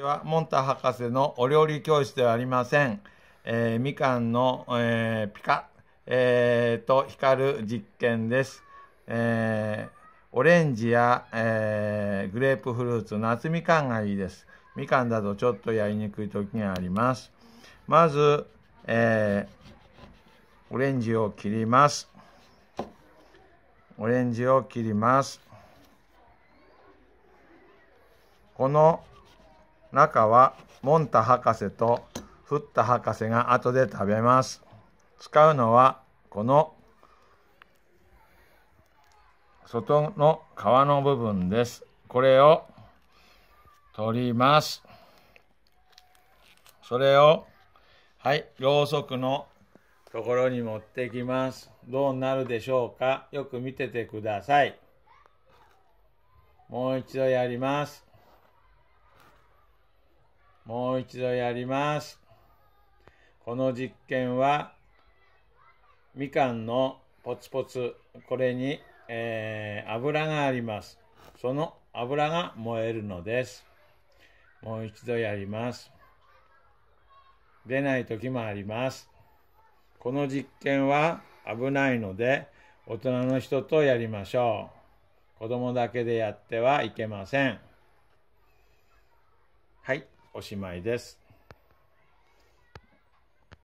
はモンタ博士のお料理教室ではありません、えー、みかんの、えー、ピカ、えー、と光る実験です、えー、オレンジや、えグレープフルーツ夏みかんがいいですみかんだとちょっとやりにくい時がありますまず、えオレンジを切りますオレンジを切りますこの中はモンタ博士とフッタ博士が後で食べます。使うのはこの外の皮の部分です。これを取ります。それを、はい、ろうそくのところに持ってきます。どうなるでしょうかよく見ててください。もう一度やります。もう一度やります。この実験は、みかんのポツポツ、これに、えー、油があります。その油が燃えるのです。もう一度やります。出ない時もあります。この実験は危ないので、大人の人とやりましょう。子供だけでやってはいけません。はい。おしまいです。